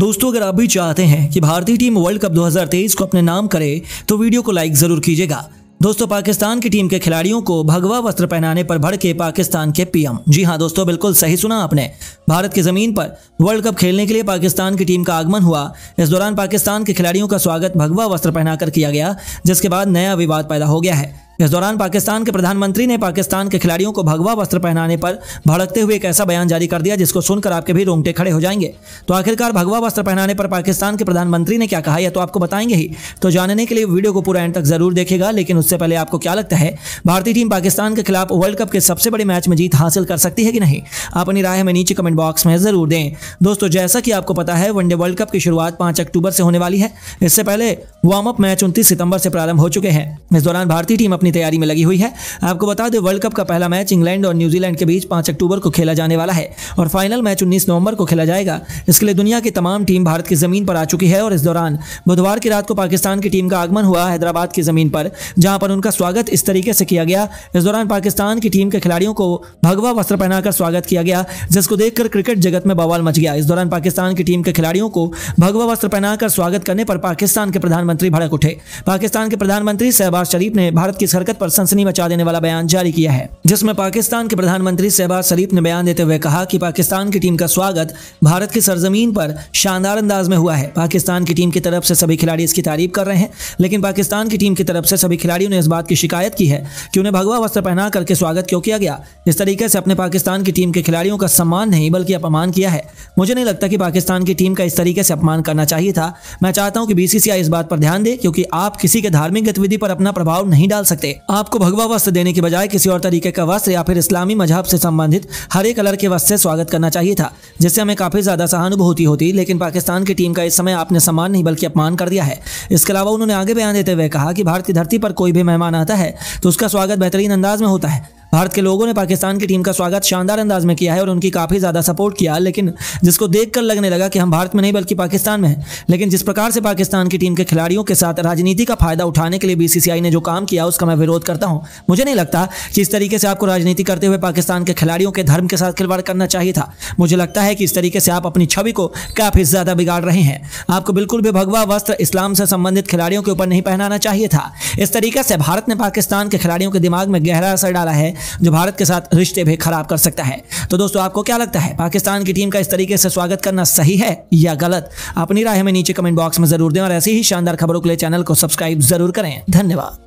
दोस्तों अगर आप भी चाहते हैं कि भारतीय टीम वर्ल्ड कप 2023 को अपने नाम करे तो वीडियो को लाइक जरूर कीजिएगा दोस्तों पाकिस्तान की टीम के खिलाड़ियों को भगवा वस्त्र पहनाने पर भड़के पाकिस्तान के पीएम जी हाँ दोस्तों बिल्कुल सही सुना आपने भारत की जमीन पर वर्ल्ड कप खेलने के लिए पाकिस्तान की टीम का आगमन हुआ इस दौरान पाकिस्तान के खिलाड़ियों का स्वागत भगवा वस्त्र पहनाकर किया गया जिसके बाद नया विवाद पैदा हो गया है इस दौरान पाकिस्तान के प्रधानमंत्री ने पाकिस्तान के खिलाड़ियों को भगवा वस्त्र पहनाने पर भड़कते हुए एक ऐसा बयान जारी कर दिया जिसको सुनकर आपके भी रोंगटे खड़े हो जाएंगे तो आखिरकार भगवा वस्त्र पहनाने पर पाकिस्तान के प्रधानमंत्री ने क्या कहा यह तो आपको बताएंगे ही तो जानने के लिए वीडियो को पूरा एंड तक जरूर देखेगा लेकिन उससे पहले आपको क्या लगता है भारतीय टीम पाकिस्तान के खिलाफ वर्ल्ड कप के सबसे बड़े मैच में जीत हासिल कर सकती है कि नहीं आप अपनी राय हमें नीचे कमेंट बॉक्स में जरूर दें दोस्तों जैसा कि आपको पता है वनडे वर्ल्ड कप की शुरुआत पांच अक्टूबर से होने वाली है इससे पहले वार्म अप मैच उनतीस सितंबर से प्रारंभ हो चुके हैं इस दौरान भारतीय टीम अपनी अपनी तैयारी में लगी हुई है आपको बता दें वर्ल्ड कप का पहला मैच इंग्लैंड और न्यूजीलैंड के बीच पांच अक्टूबर को खेला जाने वाला है और फाइनल मैच उन्नीस नवंबर को खेला जाएगा इसके लिए दुनिया की तमाम टीम भारत की जमीन पर आ चुकी है और इस दौरान बुधवार की रात को पाकिस्तान की टीम का आगमन हुआ हैदराबाद की जमीन पर जहां पर उनका स्वागत इस तरीके से किया गया इस दौरान पाकिस्तान की टीम के खिलाड़ियों को भगवा वस्त्र पहनाकर स्वागत किया गया जिसको देखकर क्रिकेट जगत में बवाल मच गया इस दौरान पाकिस्तान की टीम के खिलाड़ियों को भगवा वस्त्र पहनाकर स्वागत करने पर पाकिस्तान के प्रधानमंत्री भड़क उठे पाकिस्तान के प्रधानमंत्री शहबाज शरीफ ने भारत की हरकत पर सनसनी मचा देने वाला बयान जारी किया है जिसमें पाकिस्तान के प्रधानमंत्री शहबाज शरीफ ने बयान देते हुए कहा कि पाकिस्तान की टीम का स्वागत भारत की सरजमीन पर शानदार अंदाज में हुआ है पाकिस्तान की टीम की तरफ से सभी खिलाड़ी इसकी तारीफ कर रहे हैं लेकिन पाकिस्तान की टीम की तरफ से सभी खिलाड़ियों ने इस बात की शिकायत की है कि उन्हें भगवा वस्त्र पहना करके स्वागत क्यों किया गया इस तरीके से अपने पाकिस्तान की टीम के खिलाड़ियों का सम्मान नहीं बल्कि अपमान किया है मुझे नहीं लगता कि पाकिस्तान की टीम का इस तरीके से अपमान करना चाहिए था मैं चाहता हूँ कि बीसीसीआई इस बात पर ध्यान दे क्योंकि आप किसी के धार्मिक गतिविधि पर अपना प्रभाव नहीं डाल सकते करते आपको भगवा वस्त्र देने के बजाय किसी और तरीके का वस्त्र या फिर इस्लामी मजहब से संबंधित हरे कलर के वस्त्र से स्वागत करना चाहिए था जिससे हमें काफी ज्यादा सहानुभूति होती लेकिन पाकिस्तान की टीम का इस समय आपने सम्मान नहीं बल्कि अपमान कर दिया है इसके अलावा उन्होंने आगे बयान देते हुए कहा कि भारतीय धरती पर कोई भी मेहमान आता है तो उसका स्वागत बेहतरीन अंदाज में होता है भारत के लोगों ने पाकिस्तान की टीम का स्वागत शानदार अंदाज में किया है और उनकी काफ़ी ज़्यादा सपोर्ट किया लेकिन जिसको देख कर लगने लगा कि हम भारत में नहीं बल्कि पाकिस्तान में हैं लेकिन जिस प्रकार से पाकिस्तान की टीम के खिलाड़ियों के साथ राजनीति का फायदा उठाने के लिए बीसीसीआई ने जो काम किया उसका मैं विरोध करता हूँ मुझे नहीं लगता कि इस तरीके से आपको राजनीति करते हुए पाकिस्तान के खिलाड़ियों के धर्म के साथ खिलवाड़ करना चाहिए था मुझे लगता है कि इस तरीके से आप अपनी छवि को काफ़ी ज़्यादा बिगाड़ रहे हैं आपको बिल्कुल भी भगवा वस्त्र इस्लाम से संबंधित खिलाड़ियों के ऊपर नहीं पहनाना चाहिए था इस तरीके से भारत ने पाकिस्तान के खिलाड़ियों के दिमाग में गहरा असर डाला है जो भारत के साथ रिश्ते भी खराब कर सकता है तो दोस्तों आपको क्या लगता है पाकिस्तान की टीम का इस तरीके से स्वागत करना सही है या गलत अपनी राय हमें नीचे कमेंट बॉक्स में जरूर दें और ऐसी ही शानदार खबरों के लिए चैनल को सब्सक्राइब जरूर करें धन्यवाद